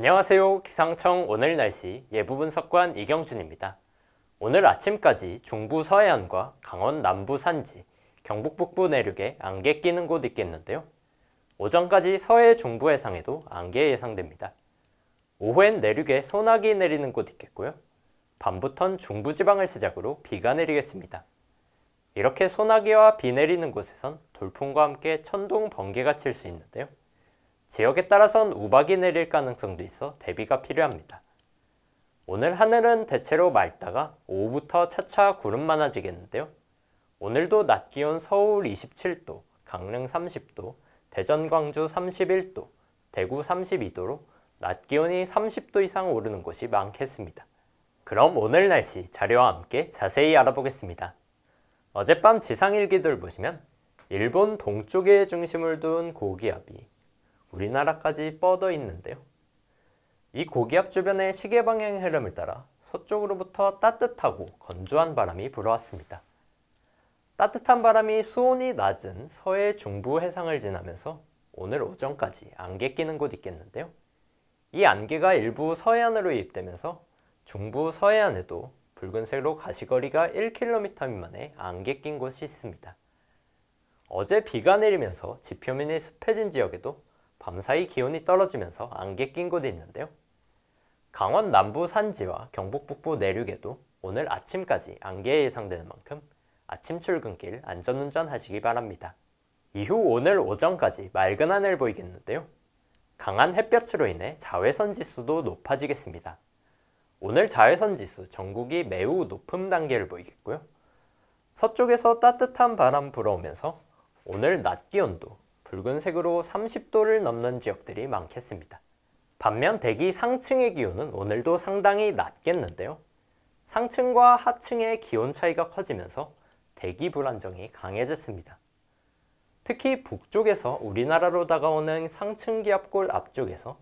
안녕하세요. 기상청 오늘 날씨 예보 분석관 이경준입니다. 오늘 아침까지 중부 서해안과 강원 남부 산지, 경북 북부 내륙에 안개 끼는 곳 있겠는데요. 오전까지 서해 중부 해상에도 안개 예상됩니다. 오후엔 내륙에 소나기 내리는 곳 있겠고요. 밤부턴 중부지방을 시작으로 비가 내리겠습니다. 이렇게 소나기와 비 내리는 곳에선 돌풍과 함께 천둥, 번개가 칠 수 있는데요. 지역에 따라선 우박이 내릴 가능성도 있어 대비가 필요합니다. 오늘 하늘은 대체로 맑다가 오후부터 차차 구름 많아지겠는데요. 오늘도 낮 기온 서울 27도, 강릉 30도, 대전 광주 31도, 대구 32도로 낮 기온이 30도 이상 오르는 곳이 많겠습니다. 그럼 오늘 날씨 자료와 함께 자세히 알아보겠습니다. 어젯밤 지상일기들 보시면 일본 동쪽에 중심을 둔 고기압이 우리나라까지 뻗어 있는데요. 이 고기압 주변의 시계 방향 의 흐름을 따라 서쪽으로부터 따뜻하고 건조한 바람이 불어왔습니다. 따뜻한 바람이 수온이 낮은 서해 중부 해상을 지나면서 오늘 오전까지 안개 끼는 곳 있겠는데요. 이 안개가 일부 서해안으로 유입되면서 중부 서해안에도 붉은색으로 가시거리가 1km 미만의 안개 낀 곳이 있습니다. 어제 비가 내리면서 지표면이 습해진 지역에도 밤사이 기온이 떨어지면서 안개 낀 곳이 있는데요. 강원 남부 산지와 경북 북부 내륙에도 오늘 아침까지 안개 예상되는 만큼 아침 출근길 안전운전 하시기 바랍니다. 이후 오늘 오전까지 맑은 하늘 보이겠는데요. 강한 햇볕으로 인해 자외선 지수도 높아지겠습니다. 오늘 자외선 지수 전국이 매우 높은 단계를 보이겠고요. 서쪽에서 따뜻한 바람 불어오면서 오늘 낮 기온도 붉은색으로 30도를 넘는 지역들이 많겠습니다. 반면 대기 상층의 기온은 오늘도 상당히 낮겠는데요. 상층과 하층의 기온 차이가 커지면서 대기 불안정이 강해졌습니다. 특히 북쪽에서 우리나라로 다가오는 상층 기압골 앞쪽에서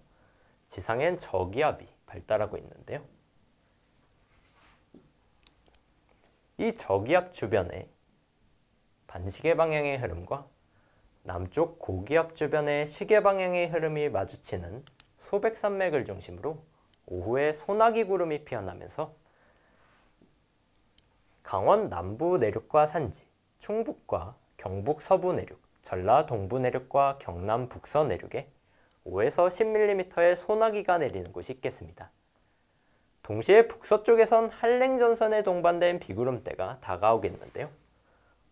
지상엔 저기압이 발달하고 있는데요. 이 저기압 주변에 반시계 방향의 흐름과 남쪽 고기압 주변의 시계 방향의 흐름이 마주치는 소백산맥을 중심으로 오후에 소나기 구름이 피어나면서 강원 남부 내륙과 산지, 충북과 경북 서부 내륙, 전라 동부 내륙과 경남 북서 내륙에 5에서 10mm의 소나기가 내리는 곳이 있겠습니다. 동시에 북서쪽에선 한랭전선에 동반된 비구름대가 다가오겠는데요.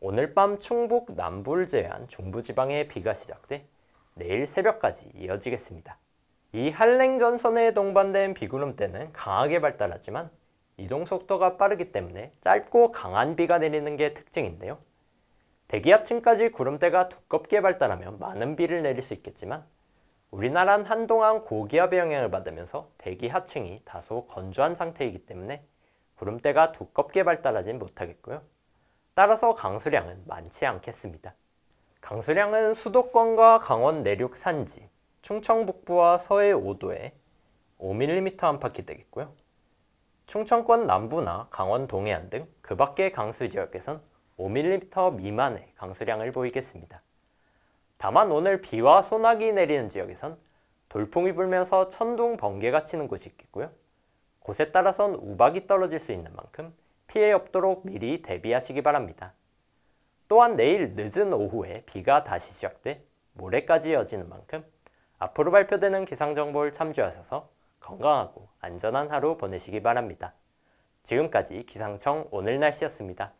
오늘 밤 충북 남부를 제외한 중부지방에 비가 시작돼 내일 새벽까지 이어지겠습니다. 이 한랭전선에 동반된 비구름대는 강하게 발달하지만 이동속도가 빠르기 때문에 짧고 강한 비가 내리는 게 특징인데요. 대기압층까지 구름대가 두껍게 발달하면 많은 비를 내릴 수 있겠지만 우리나란 한동안 고기압의 영향을 받으면서 대기하층이 다소 건조한 상태이기 때문에 구름대가 두껍게 발달하진 못하겠고요. 따라서 강수량은 많지 않겠습니다. 강수량은 수도권과 강원 내륙 산지, 충청 북부와 서해 5도에 5mm 안팎이 되겠고요. 충청권 남부나 강원 동해안 등 그 밖의 강수 지역에선 5mm 미만의 강수량을 보이겠습니다. 다만 오늘 비와 소나기 내리는 지역에선 돌풍이 불면서 천둥 번개가 치는 곳이 있겠고요. 곳에 따라선 우박이 떨어질 수 있는 만큼 피해 없도록 미리 대비하시기 바랍니다. 또한 내일 늦은 오후에 비가 다시 시작돼 모레까지 이어지는 만큼 앞으로 발표되는 기상정보를 참조하셔서 건강하고 안전한 하루 보내시기 바랍니다. 지금까지 기상청 오늘 날씨였습니다.